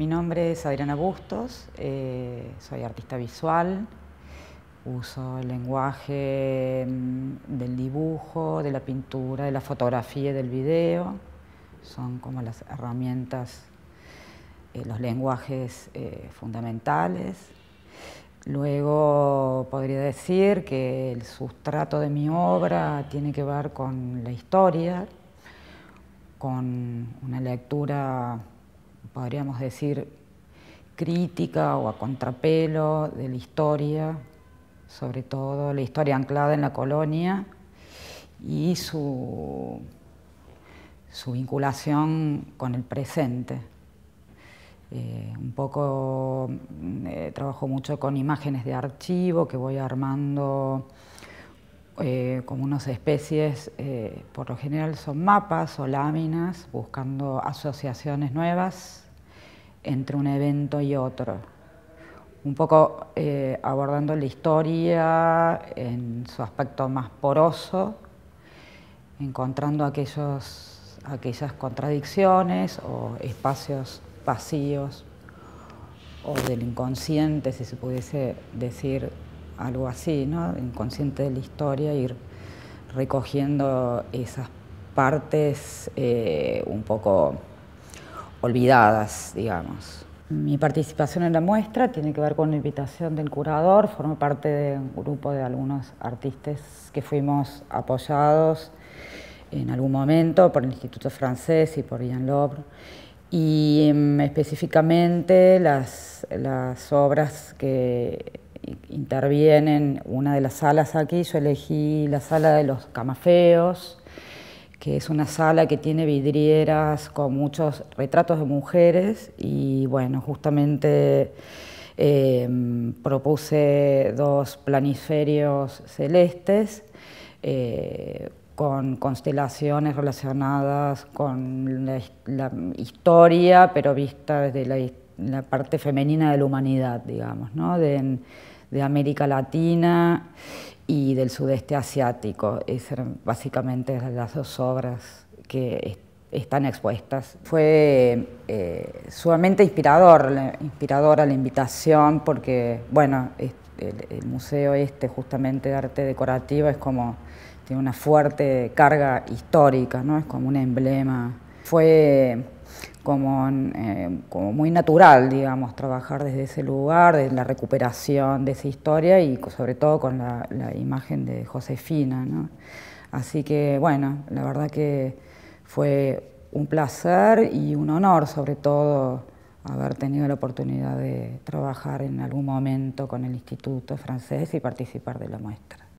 Mi nombre es Adriana Bustos, eh, soy artista visual, uso el lenguaje mm, del dibujo, de la pintura, de la fotografía y del video. Son como las herramientas, eh, los lenguajes eh, fundamentales. Luego podría decir que el sustrato de mi obra tiene que ver con la historia, con una lectura podríamos decir, crítica o a contrapelo de la historia, sobre todo la historia anclada en la colonia y su, su vinculación con el presente. Eh, un poco eh, trabajo mucho con imágenes de archivo que voy armando eh, como unas especies, eh, por lo general son mapas o láminas, buscando asociaciones nuevas entre un evento y otro. Un poco eh, abordando la historia en su aspecto más poroso, encontrando aquellos, aquellas contradicciones o espacios vacíos o del inconsciente, si se pudiese decir, algo así, ¿no? Inconsciente de la historia, ir recogiendo esas partes eh, un poco olvidadas, digamos. Mi participación en la muestra tiene que ver con la invitación del curador, formo parte de un grupo de algunos artistas que fuimos apoyados en algún momento por el Instituto Francés y por Ian Lobre. Y mm, específicamente las obras que intervienen una de las salas aquí, yo elegí la sala de los camafeos, que es una sala que tiene vidrieras con muchos retratos de mujeres y bueno, justamente em, propuse dos planisferios celestes eh, con constelaciones relacionadas con la, historia, pero vista desde la, parte femenina de la humanidad, digamos, ¿no? de América Latina y del sudeste asiático. Esas eran eh, básicamente las dos obras que están expuestas. Fue eh, sumamente inspirador, inspiradora la invitación porque, bueno, el, museo este justamente de arte decorativo es como, tiene una fuerte carga histórica, ¿no? Es como un emblema. Fue como, eh, como muy natural, digamos, trabajar desde ese lugar, desde la recuperación de esa historia y sobre todo con la, imagen de Josefina. ¿no? Así que, bueno, la verdad que fue un placer y un honor, sobre todo, haber tenido la oportunidad de trabajar en algún momento con el Instituto Francés y participar de la muestra.